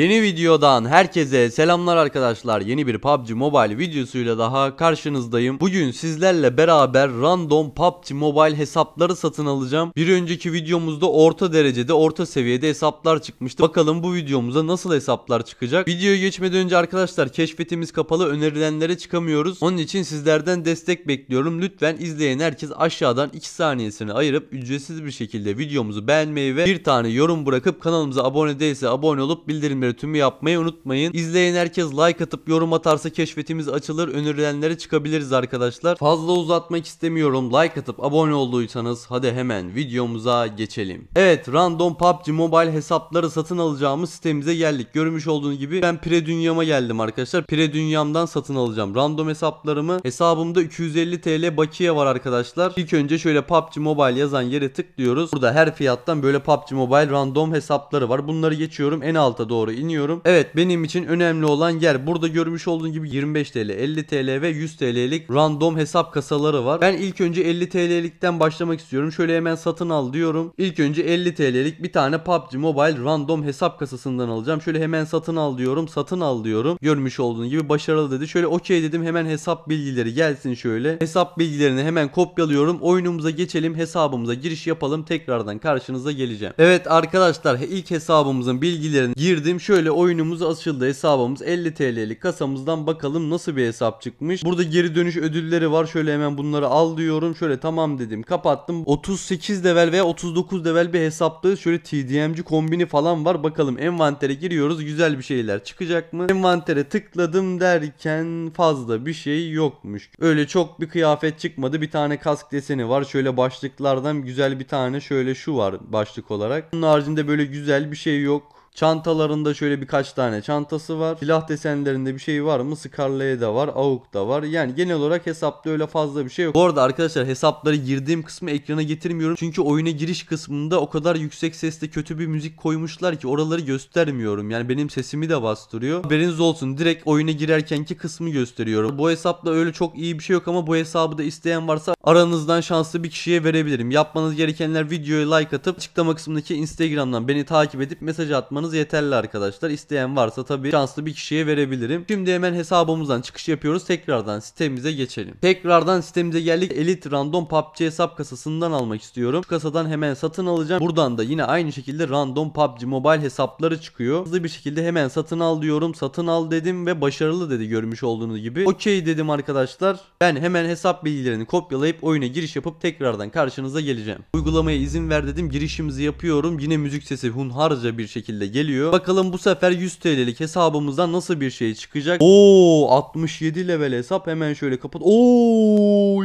Yeni videodan herkese selamlar arkadaşlar. Yeni bir PUBG Mobile videosuyla daha karşınızdayım. Bugün sizlerle beraber random PUBG Mobile hesapları satın alacağım. Bir önceki videomuzda orta derecede, orta seviyede hesaplar çıkmıştı. Bakalım bu videomuzda nasıl hesaplar çıkacak? Videoya geçmeden önce arkadaşlar keşfetimiz kapalı önerilenlere çıkamıyoruz. Onun için sizlerden destek bekliyorum. Lütfen izleyen herkes aşağıdan 2 saniyesini ayırıp ücretsiz bir şekilde videomuzu beğenmeyi ve bir tane yorum bırakıp kanalımıza abone değilse abone olup bildirimleri işlemleri tümü yapmayı unutmayın. İzleyen herkes like atıp yorum atarsa keşfetimiz açılır. Önerilenlere çıkabiliriz arkadaşlar. Fazla uzatmak istemiyorum. Like atıp abone olduysanız hadi hemen videomuza geçelim. Evet random PUBG Mobile hesapları satın alacağımız sitemize geldik. Görmüş olduğunuz gibi ben pre dünyama geldim arkadaşlar. Pre dünyamdan satın alacağım. Random hesaplarımı hesabımda 250 TL bakiye var arkadaşlar. İlk önce şöyle PUBG Mobile yazan yere tıklıyoruz. Burada her fiyattan böyle PUBG Mobile random hesapları var. Bunları geçiyorum en alta doğru iniyorum. Evet benim için önemli olan yer burada görmüş olduğun gibi 25 TL, 50 TL ve 100 TL'lik random hesap kasaları var. Ben ilk önce 50 TL'likten başlamak istiyorum. Şöyle hemen satın al diyorum. İlk önce 50 TL'lik bir tane PUBG Mobile random hesap kasasından alacağım. Şöyle hemen satın al diyorum. Satın al diyorum. Görmüş olduğun gibi başarılı dedi. Şöyle okey dedim. Hemen hesap bilgileri gelsin şöyle. Hesap bilgilerini hemen kopyalıyorum. Oyunumuza geçelim. Hesabımıza giriş yapalım. Tekrardan karşınıza geleceğim. Evet arkadaşlar ilk hesabımızın bilgilerini girdim şöyle oyunumuz açıldı hesabımız 50 TL'lik kasamızdan bakalım nasıl bir hesap çıkmış. Burada geri dönüş ödülleri var şöyle hemen bunları al diyorum şöyle tamam dedim kapattım. 38 level veya 39 level bir hesapta şöyle TDMC kombini falan var bakalım envantere giriyoruz güzel bir şeyler çıkacak mı? Envantere tıkladım derken fazla bir şey yokmuş. Öyle çok bir kıyafet çıkmadı bir tane kask deseni var şöyle başlıklardan güzel bir tane şöyle şu var başlık olarak. Bunun haricinde böyle güzel bir şey yok. Çantalarında şöyle birkaç tane çantası var. Silah desenlerinde bir şey var mı? Scarlet'e de var. AUK da var. Yani genel olarak hesapta öyle fazla bir şey yok. Bu arada arkadaşlar hesapları girdiğim kısmı ekrana getirmiyorum. Çünkü oyuna giriş kısmında o kadar yüksek sesle kötü bir müzik koymuşlar ki oraları göstermiyorum. Yani benim sesimi de bastırıyor. Haberiniz olsun direkt oyuna girerkenki kısmı gösteriyorum. Bu hesapla öyle çok iyi bir şey yok ama bu hesabı da isteyen varsa aranızdan şanslı bir kişiye verebilirim. Yapmanız gerekenler videoya like atıp açıklama kısmındaki Instagram'dan beni takip edip mesaj atmanız yazmanız yeterli arkadaşlar. İsteyen varsa tabii şanslı bir kişiye verebilirim. Şimdi hemen hesabımızdan çıkış yapıyoruz. Tekrardan sitemize geçelim. Tekrardan sitemize geldik. Elite Random PUBG hesap kasasından almak istiyorum. Şu kasadan hemen satın alacağım. Buradan da yine aynı şekilde Random PUBG Mobile hesapları çıkıyor. Hızlı bir şekilde hemen satın al diyorum. Satın al dedim ve başarılı dedi görmüş olduğunuz gibi. Okey dedim arkadaşlar. Ben hemen hesap bilgilerini kopyalayıp oyuna giriş yapıp tekrardan karşınıza geleceğim. Uygulamaya izin ver dedim. Girişimizi yapıyorum. Yine müzik sesi hunharca bir şekilde geliyor. Bakalım bu sefer 100 TL'lik hesabımızdan nasıl bir şey çıkacak? Oo 67 level hesap hemen şöyle kapat. Oo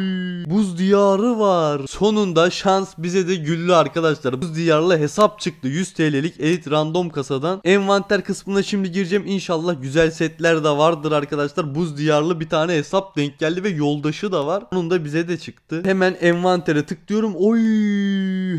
buz diyarı var. Sonunda şans bize de güllü arkadaşlar. Buz diyarlı hesap çıktı 100 TL'lik elit random kasadan. Envanter kısmına şimdi gireceğim. İnşallah güzel setler de vardır arkadaşlar. Buz diyarlı bir tane hesap denk geldi ve yoldaşı da var. Onun da bize de çıktı. Hemen envantere tıklıyorum. Oy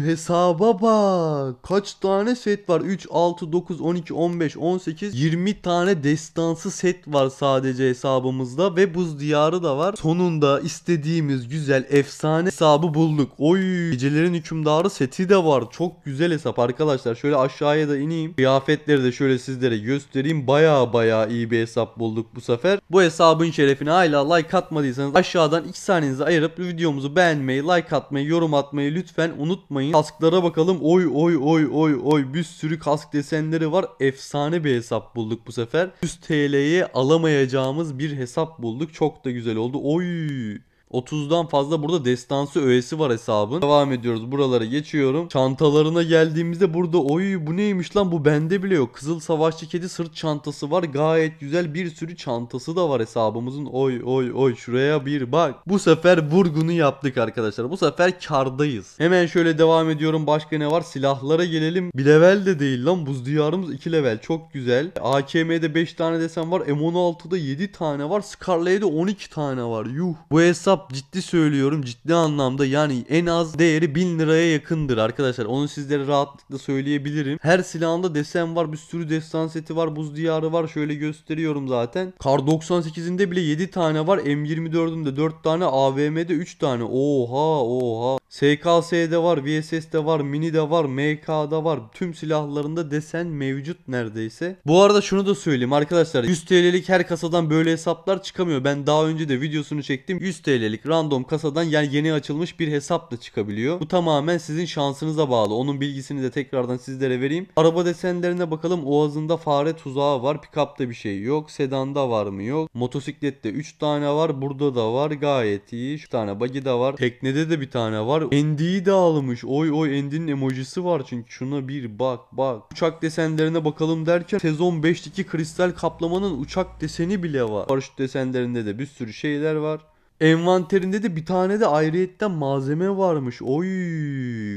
hesaba bak. Kaç tane set var? 3, 6, 9 9, 12, 15, 18, 20 tane destansı set var sadece hesabımızda ve buz diyarı da var. Sonunda istediğimiz güzel efsane hesabı bulduk. Oy gecelerin hükümdarı seti de var. Çok güzel hesap arkadaşlar. Şöyle aşağıya da ineyim. Kıyafetleri de şöyle sizlere göstereyim. Baya baya iyi bir hesap bulduk bu sefer. Bu hesabın şerefine hala like atmadıysanız aşağıdan 2 saniyenizi ayırıp videomuzu beğenmeyi, like atmayı, yorum atmayı lütfen unutmayın. Kasklara bakalım. Oy oy oy oy oy bir sürü kask desen indirimleri var. Efsane bir hesap bulduk bu sefer. 100 TL'ye alamayacağımız bir hesap bulduk. Çok da güzel oldu. Oy! 30'dan fazla burada destansı öğesi var hesabın. Devam ediyoruz buralara geçiyorum. Çantalarına geldiğimizde burada oy bu neymiş lan bu bende bile yok. Kızıl Savaşçı Kedi sırt çantası var. Gayet güzel bir sürü çantası da var hesabımızın. Oy oy oy şuraya bir bak. Bu sefer vurgunu yaptık arkadaşlar. Bu sefer kardayız. Hemen şöyle devam ediyorum. Başka ne var? Silahlara gelelim. Bir level de değil lan. Buz diyarımız 2 level. Çok güzel. AKM'de 5 tane desen var. M16'da 7 tane var. Scarlet'de 12 tane var. Yuh. Bu hesap ciddi söylüyorum ciddi anlamda yani en az değeri 1000 liraya yakındır arkadaşlar. Onu sizlere rahatlıkla söyleyebilirim. Her silahında desen var bir sürü destan seti var buz diyarı var şöyle gösteriyorum zaten. Kar 98'inde bile 7 tane var M24'ünde 4 tane AVM'de 3 tane oha oha. SKS'de var VSS'de var mini de var MK'da var tüm silahlarında desen mevcut neredeyse. Bu arada şunu da söyleyeyim arkadaşlar 100 TL'lik her kasadan böyle hesaplar çıkamıyor. Ben daha önce de videosunu çektim 100 TL'lik TL'lik random kasadan yani yeni açılmış bir hesapla çıkabiliyor. Bu tamamen sizin şansınıza bağlı. Onun bilgisini de tekrardan sizlere vereyim. Araba desenlerine bakalım. Oğazında fare tuzağı var. Pickup'ta bir şey yok. Sedanda var mı? Yok. Motosiklette 3 tane var. Burada da var. Gayet iyi. Şu tane bagi de var. Teknede de bir tane var. Endi'yi de almış. Oy oy Endi'nin emojisi var çünkü. Şuna bir bak bak. Uçak desenlerine bakalım derken sezon 5'teki kristal kaplamanın uçak deseni bile var. Paraşüt desenlerinde de bir sürü şeyler var. Envanterinde de bir tane de ayrıyetten malzeme varmış. Oy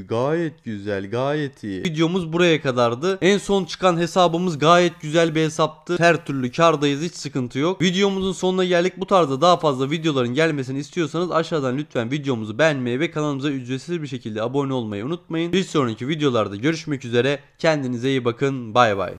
gayet güzel gayet iyi. Videomuz buraya kadardı. En son çıkan hesabımız gayet güzel bir hesaptı. Her türlü kardayız hiç sıkıntı yok. Videomuzun sonuna geldik. Bu tarzda daha fazla videoların gelmesini istiyorsanız aşağıdan lütfen videomuzu beğenmeyi ve kanalımıza ücretsiz bir şekilde abone olmayı unutmayın. Bir sonraki videolarda görüşmek üzere. Kendinize iyi bakın. Bay bay.